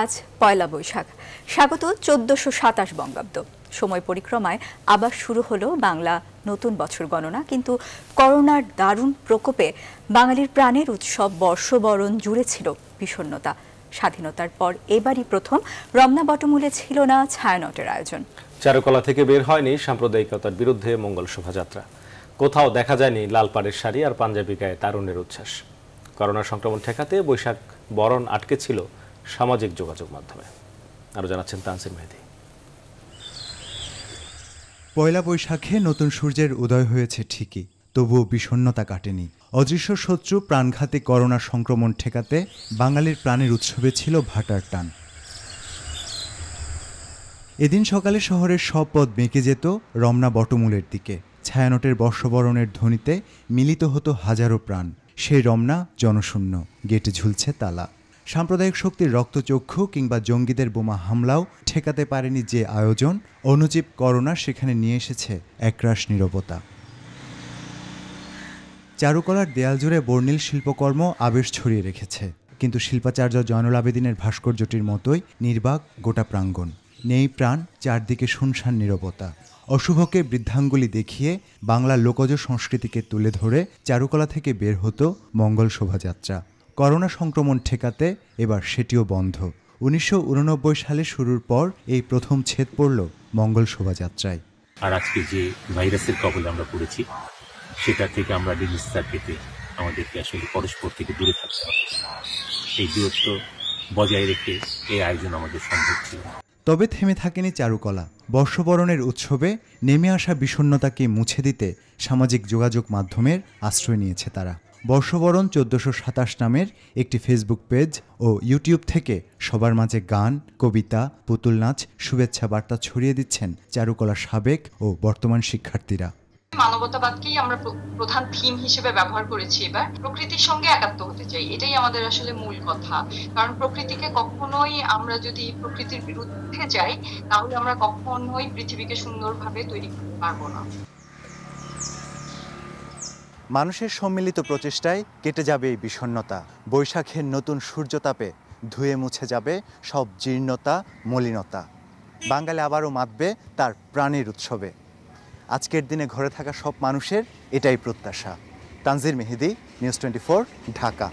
আজ পয়লা বৈশাখ স্বাগত চোদ্দশো সাতাশ বঙ্গাব্দ সময় পরিক্রমায় আবার শুরু হলো বাংলা নতুন বছর গণনা কিন্তু করোনার দারুণ প্রকোপে বাঙালির প্রাণের উৎসব বর্ষবরণ জুড়ে ছিল বিষণ্নতা স্বাধীনতার পর এবারই প্রথম রমনা বটমূলে ছিল না ছায়ানটের আয়োজন চারুকলা থেকে বের হয়নি সাম্প্রদায়িকতার বিরুদ্ধে মঙ্গল শোভাযাত্রা কোথাও দেখা যায়নি লাল পাড়ের শাড়ি আর পাঞ্জাবি গায়ে তারুণের উচ্ছ্বাস করোনা সংক্রমণ ঠেকাতে বৈশাখ বরণ আটকে ছিল সামাজিক যোগাযোগ মাধ্যমে আরও জানাচ্ছেন তানসির মেহেদি পয়লা বৈশাখে নতুন সূর্যের উদয় হয়েছে ঠিকই তবুও বিষণ্নতা কাটেনি অদৃশ্য শত্রু প্রাণঘাতী করোনা সংক্রমণ ঠেকাতে বাঙালির প্রাণের উৎসবে ছিল ভাটার টান এদিন সকালে শহরের সব পথ বেঁকে যেত রমনা বটমূলের দিকে ছায়ানটের বর্ষবরণের ধ্বনিতে মিলিত হতো হাজারো প্রাণ সেই রমনা জনশূন্য গেটে ঝুলছে তালা সাম্প্রদায়িক শক্তির রক্তচক্ষু কিংবা জঙ্গিদের বোমা হামলাও ঠেকাতে পারেনি যে আয়োজন অনুজীব করোনা সেখানে নিয়ে এসেছে একরাশ নিরবতা চারুকলার দেয়াল জুড়ে বর্ণিল শিল্পকর্ম আবেশ ছড়িয়ে রেখেছে কিন্তু শিল্পাচার্য জয়নুল আবেদিনের ভাস্কর্যটির মতোই নির্বাক গোটা প্রাঙ্গণ নেই প্রাণ চারদিকে শুনশান নিরবতা অশুভকে বৃদ্ধাঙ্গুলি দেখিয়ে বাংলা লোকজ সংস্কৃতিকে তুলে ধরে চারুকলা থেকে বের হতো মঙ্গল শোভাযাত্রা করোনা সংক্রমণ ঠেকাতে এবার সেটিও বন্ধ উনিশশো সালে শুরুর পর এই প্রথম ছেদ পড়ল মঙ্গল শোভাযাত্রায় আর আজকে যে ভাইরাসের কবলে আমরা পড়েছি সেটা থেকে আমরা নিস্তার পেতে আমাদেরকে আসলে পরস্পর থেকে দূরে থাকতে হবে এই দূরত্ব বজায় রেখে এই আয়োজন আমাদের সম্ভব ছিল তবে থেমে থাকেনি চারুকলা বর্ষবরণের উৎসবে নেমে আসা বিষণ্নতাকে মুছে দিতে সামাজিক যোগাযোগ মাধ্যমের আশ্রয় নিয়েছে তারা বর্ষবরণ চোদ্দশো সাতাশ নামের একটি ফেসবুক পেজ ও ইউটিউব থেকে সবার মাঝে গান কবিতা পুতুল নাচ শুভেচ্ছা বার্তা ছড়িয়ে দিচ্ছেন চারুকলা সাবেক ও বর্তমান শিক্ষার্থীরা মানবতাবাদকেই আমরা প্রধান থিম হিসেবে ব্যবহার করেছি এবার প্রকৃতির সঙ্গে একাত্ম হতে চাই এটাই আমাদের আসলে মূল কথা কারণ প্রকৃতিকে কখনোই আমরা যদি প্রকৃতির বিরুদ্ধে যাই তাহলে আমরা কখনোই পৃথিবীকে সুন্দরভাবে তৈরি করতে পারবো না মানুষের সম্মিলিত প্রচেষ্টায় কেটে যাবে এই বিষণ্নতা বৈশাখের নতুন সূর্যতাপে ধুয়ে মুছে যাবে সব জীর্ণতা মলিনতা বাঙালি আবারও মাতবে তার প্রাণের উৎসবে আজকের দিনে ঘরে থাকা সব মানুষের এটাই প্রত্যাশা তানজির মেহেদি নিউজ টোয়েন্টি ঢাকা